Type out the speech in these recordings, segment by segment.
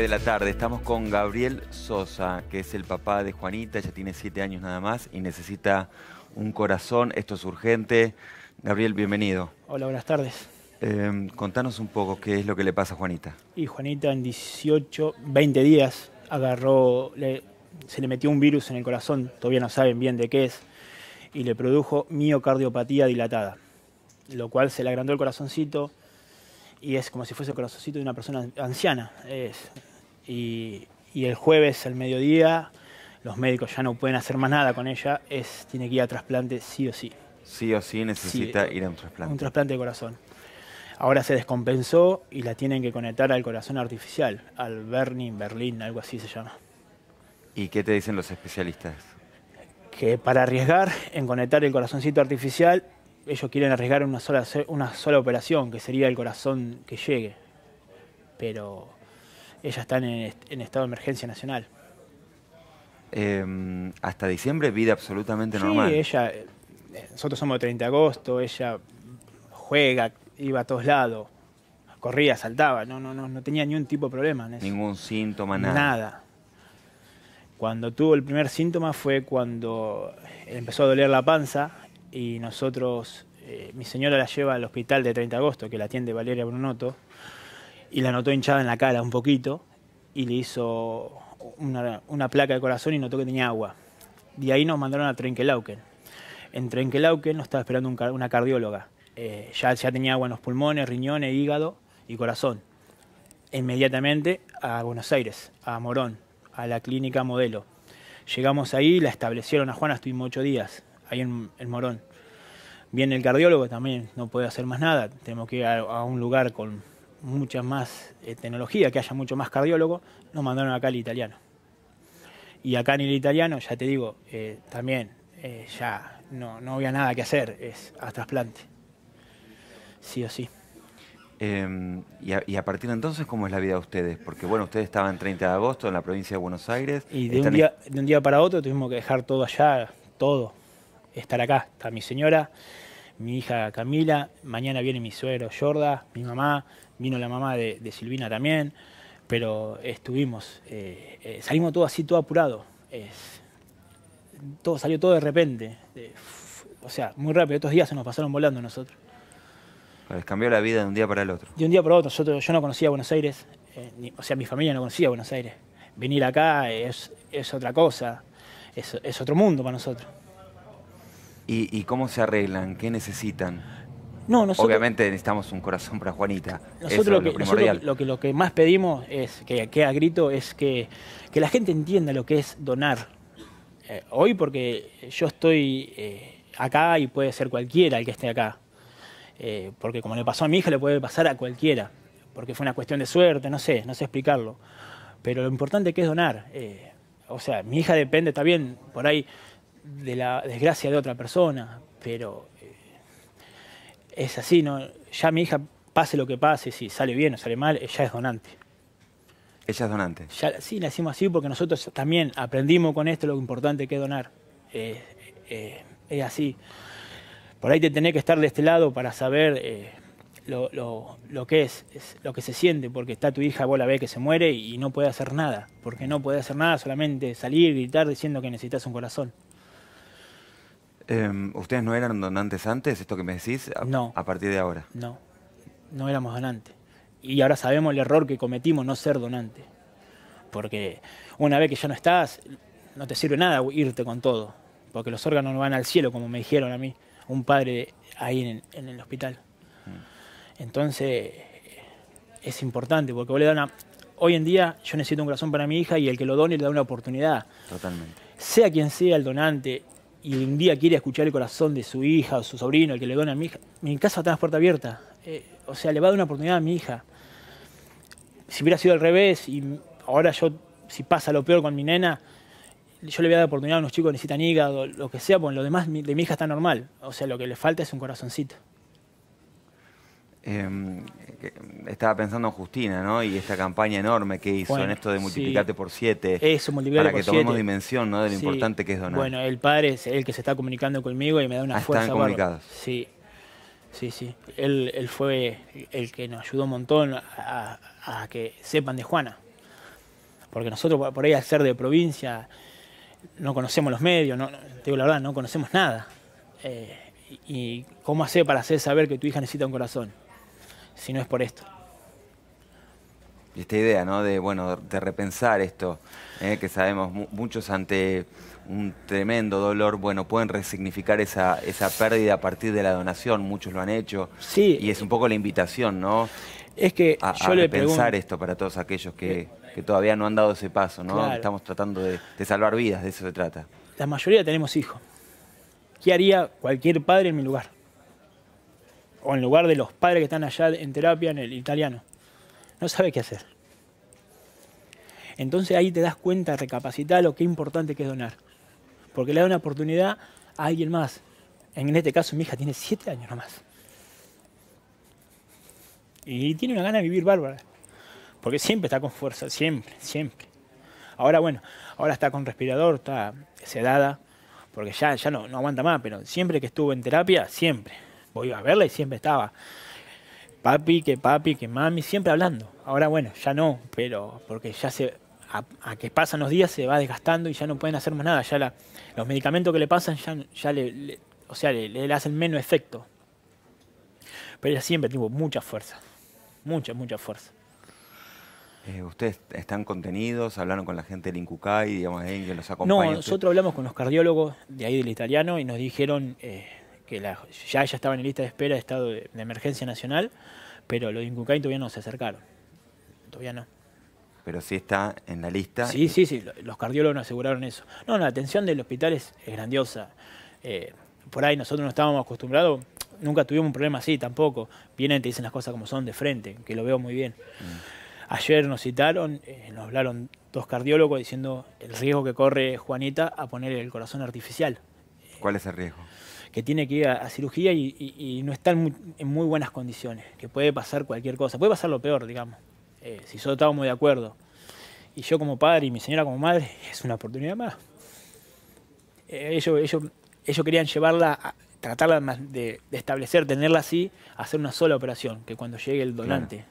de la Tarde. Estamos con Gabriel Sosa, que es el papá de Juanita, ya tiene siete años nada más y necesita un corazón, esto es urgente. Gabriel, bienvenido. Hola, buenas tardes. Em, contanos un poco qué es lo que le pasa a Juanita. Y Juanita en 18, 20 días agarró, se le metió un virus en el corazón, todavía no saben bien de qué es, y le produjo miocardiopatía dilatada, lo cual se le agrandó el corazoncito, y es como si fuese el corazoncito de una persona anciana. Es, y, el jueves al mediodía, los médicos ya no pueden hacer más nada con ella, es, tiene que ir a trasplante sí o sí. Sí o sí necesita ir a un trasplante. Un trasplante de corazón. Ahora se descompensó y la tienen que conectar al corazón artificial, al Berlin, algo así se llama. ¿Y qué te dicen los especialistas? Que para arriesgar en conectar el corazoncito artificial ellos quieren arriesgar una sola, una sola operación, que sería el corazón que llegue. Pero ellas están en, estado de emergencia nacional. Em, hasta diciembre vida absolutamente sí, normal. ella, eh, nosotros somos de 30 de agosto, ella juega, iba a todos lados, corría, saltaba, no, no, no, no tenía ningún tipo de problema. Ningún síntoma, nada. Nada. Cuando tuvo el primer síntoma fue cuando empezó a doler la panza, y nosotros, eh, mi señora la lleva al hospital de 30 de agosto, que la atiende Valeria Brunotto, y la notó hinchada en la cara un poquito y le hizo una, placa de corazón y notó que tenía agua. De ahí nos mandaron a Trenkelauken. En Trenkelauken nos estaba esperando una cardióloga. Eh, ya, ya tenía agua en los pulmones, riñones, hígado y corazón. Inmediatamente a Buenos Aires, a Morón, a la clínica modelo. Llegamos ahí, la establecieron a Juana, estuvimos ocho días ahí en, el Morón. Viene el cardiólogo también, no puede hacer más nada. Tenemos que ir a, un lugar con mucha más eh, tecnología, que haya mucho más cardiólogo. Nos mandaron acá al italiano. Y acá en el italiano, ya te digo, eh, también eh, ya no, no había nada que hacer, es a trasplante. Sí o sí. Em, y, a, partir de entonces, ¿cómo es la vida de ustedes? Porque, bueno, ustedes estaban 30 de agosto en la provincia de Buenos Aires. Y de, un día, de un día para otro tuvimos que dejar todo allá, todo estar acá. Está mi señora, mi hija Camila, mañana viene mi suegro Jorda, mi mamá, vino la mamá de, Silvina también, pero estuvimos, eh, eh, salimos todo así, todo apurado. todo salió todo de repente. o sea, muy rápido, estos días se nos pasaron volando nosotros. Les cambió la vida de un día para el otro. De un día para otro. yo no conocía Buenos Aires, eh, o sea, mi familia no conocía Buenos Aires. Venir acá es, otra cosa, es, es otro mundo para nosotros. ¿Y, cómo se arreglan? ¿Qué necesitan? No, Obviamente necesitamos un corazón para Juanita. Nosotros, lo, que, lo, que, más pedimos es que, que a grito es que, que, la gente entienda lo que es donar. Eh, hoy porque yo estoy eh, acá y puede ser cualquiera el que esté acá. Eh, porque como le pasó a mi hija, le puede pasar a cualquiera. Porque fue una cuestión de suerte, no sé, no sé explicarlo. Pero lo importante que es donar. o sea, mi hija depende, está bien, por ahí de la desgracia de otra persona, pero eh, es así, ¿no? Ya mi hija, pase lo que pase, si sale bien o sale mal, ella es donante. Ella es donante. Ya, sí, nacimos así porque nosotros también aprendimos con esto lo importante que es donar. Eh, eh, es así. Por ahí te tenés que estar de este lado para saber lo, que es, es, lo que se siente, porque está tu hija, vos la ves que se muere y no puede hacer nada, porque no puede hacer nada, solamente salir, gritar diciendo que necesitas un corazón. Em, ¿Ustedes no eran donantes antes, esto que me decís? no. A partir de ahora. No, no éramos donantes. Y ahora sabemos el error que cometimos, no ser donante. Porque una vez que ya no estás, no te sirve nada irte con todo. Porque los órganos no van al cielo, como me dijeron a mí, un padre ahí en, el hospital. Mm. Entonces, es importante, porque le Hoy en día yo necesito un corazón para mi hija y el que lo done le da una oportunidad. Totalmente. Sea quien sea el donante, y un día quiere escuchar el corazón de su hija o su sobrino, el que le dona a mi hija, mi casa está la puerta abierta. Eh, o sea, le va a dar una oportunidad a mi hija. Si hubiera sido al revés y ahora yo, si pasa lo peor con mi nena, yo le voy a dar oportunidad a unos chicos que necesitan hígado, lo que sea, porque lo demás de mi hija está normal. O sea, lo que le falta es un corazoncito. Em, estaba pensando en Justina, ¿no? Y esta campaña enorme que hizo en esto de multiplicarte por siete. Para que tomemos dimensión, ¿no? De lo importante que es donar. Bueno, el padre es el que se está comunicando conmigo y me da una ah, fuerza. Están Sí, sí, sí. Él, fue el que nos ayudó un montón a, que sepan de Juana. Porque nosotros, por ahí al ser de provincia, no conocemos los medios, no, digo la verdad, no conocemos nada. Eh, ¿Y cómo hacer para hacer saber que tu hija necesita un corazón? si no es por esto. Y Esta idea, ¿no? De, bueno, de repensar esto, ¿eh? que sabemos muchos ante un tremendo dolor, bueno, pueden resignificar esa, esa pérdida a partir de la donación, muchos lo han hecho. Sí. Y es un poco la invitación, ¿no? Es que a, yo pensar esto para todos aquellos que, todavía no han dado ese paso, ¿no? Estamos tratando de, de, salvar vidas, de eso se trata. La mayoría tenemos hijos. ¿Qué haría cualquier padre en mi lugar? o en lugar de los padres que están allá en terapia, en el italiano. No sabe qué hacer. Entonces ahí te das cuenta, recapacita lo que importante que es donar. Porque le da una oportunidad a alguien más. En este caso mi hija tiene siete años nomás. Y tiene una gana de vivir bárbara. Porque siempre está con fuerza, siempre, siempre. Ahora bueno, ahora está con respirador, está sedada, porque ya, ya no, no aguanta más, pero siempre que estuvo en terapia, siempre voy a verla y siempre estaba. Papi, que papi, que mami, siempre hablando. Ahora bueno, ya no, pero porque ya se, a, que pasan los días se va desgastando y ya no pueden hacer más nada. Ya los medicamentos que le pasan ya, ya le, o sea, le, hacen menos efecto. Pero ella siempre tuvo mucha fuerza. Mucha, mucha fuerza. Eh, ¿Ustedes están contenidos? ¿Hablaron con la gente del Incucay, digamos, que los No, nosotros hablamos con los cardiólogos de ahí del italiano y nos dijeron, eh, que ya ella estaba en lista de espera de estado de, emergencia nacional, pero los Incucain todavía no se acercaron. Todavía no. Pero sí está en la lista. Sí, sí, sí, los cardiólogos nos aseguraron eso. No, la atención del hospital es, grandiosa. Eh, por ahí nosotros no estábamos acostumbrados, nunca tuvimos un problema así tampoco. Vienen y te dicen las cosas como son de frente, que lo veo muy bien. Mm. Ayer nos citaron, eh, nos hablaron dos cardiólogos diciendo el riesgo que corre Juanita a poner el corazón artificial. ¿Cuál es el riesgo? Que tiene que ir a, cirugía y, no está en muy, buenas condiciones, que puede pasar cualquier cosa, puede pasar lo peor, digamos, eh, si solo muy de acuerdo. Y yo como padre y mi señora como madre, es una oportunidad más. Eh, ellos, ellos, ellos querían llevarla, a, tratarla de, establecer, tenerla así, hacer una sola operación, que cuando llegue el donante.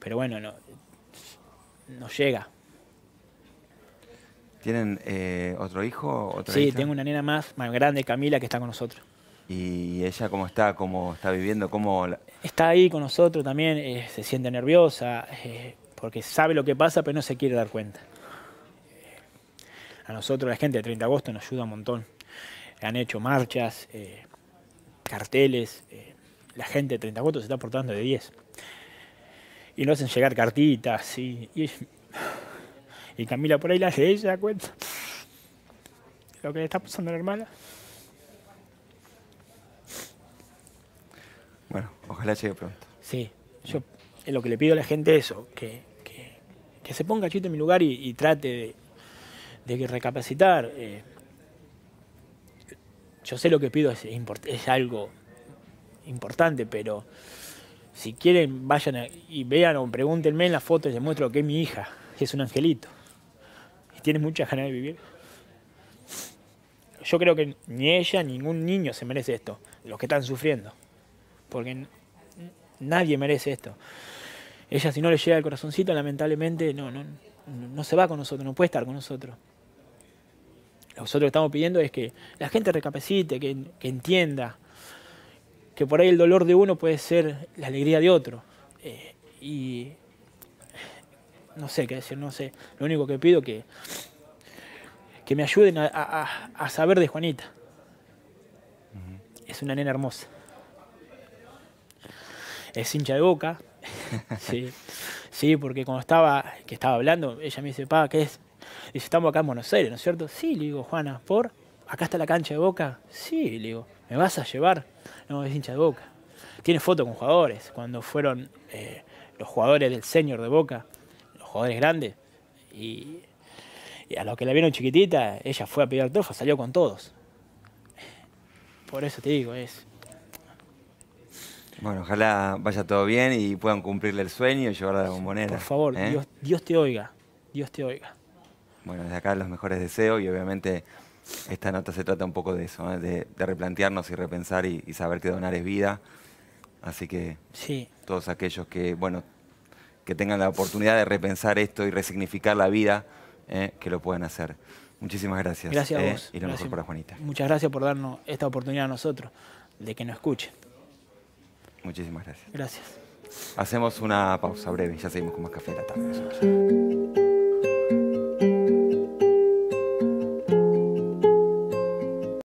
Pero bueno, no, no llega. ¿Tienen eh, otro hijo? Otra sí, tengo una nena más, más grande, Camila, que está con nosotros. ¿Y ella cómo está? ¿Cómo está viviendo? ¿Cómo Está ahí con nosotros también, eh, se siente nerviosa, eh, porque sabe lo que pasa, pero no se quiere dar cuenta. A nosotros, la gente de 30 de agosto, nos ayuda un montón. Han hecho marchas, carteles. la gente de 30 agosto se está portando de 10. Y nos hacen llegar cartitas. y y Camila por ahí la hace ella, cuenta lo que le está pasando a la hermana. Bueno, ojalá llegue pronto. Sí, yo lo que le pido a la gente es eso, que, que, que se ponga chito en mi lugar y, trate de, de recapacitar. Eh. yo sé lo que pido es, es algo importante, pero si quieren vayan y vean o pregúntenme en las fotos, les muestro que es mi hija, que es un angelito. ¿Tienes mucha ganas de vivir? Yo creo que ni ella, ningún niño se merece esto, los que están sufriendo. Porque nadie merece esto. Ella si no le llega el corazoncito, lamentablemente no, no, no se va con nosotros, no puede estar con nosotros. Nosotros lo que estamos pidiendo es que la gente recapacite, que, entienda que por ahí el dolor de uno puede ser la alegría de otro. Eh, y no sé qué decir, no sé. Lo único que pido que que me ayuden a, saber de Juanita. Es una nena hermosa. Es hincha de boca. sí. porque cuando estaba, que estaba hablando, ella me dice, pa, ¿qué es? Dice, estamos acá en Buenos Aires, ¿no es cierto? Sí, le digo, Juana, ¿por? ¿Acá está la cancha de boca? Sí, le digo, ¿me vas a llevar? No, es hincha de boca. Tiene foto con jugadores, cuando fueron eh, los jugadores del senior de boca jugadores grandes. Y, y a los que la vieron chiquitita, ella fue a pedir trofeo salió con todos. Por eso te digo, es. Bueno, ojalá vaya todo bien y puedan cumplirle el sueño y llevarla a la bombonera. Por favor, ¿eh? Dios, Dios te oiga. Dios te oiga. Bueno, desde acá los mejores deseos y obviamente esta nota se trata un poco de eso, ¿eh? de, replantearnos y repensar y, saber que donar es vida. Así que sí. todos aquellos que, bueno, que tengan la oportunidad de repensar esto y resignificar la vida, eh, que lo puedan hacer. Muchísimas gracias. Gracias a eh, vos. y lo mejor para Juanita. Muchas gracias por darnos esta oportunidad a nosotros de que nos escuchen. Muchísimas gracias. Gracias. Hacemos una pausa breve, ya seguimos con más café de la tarde.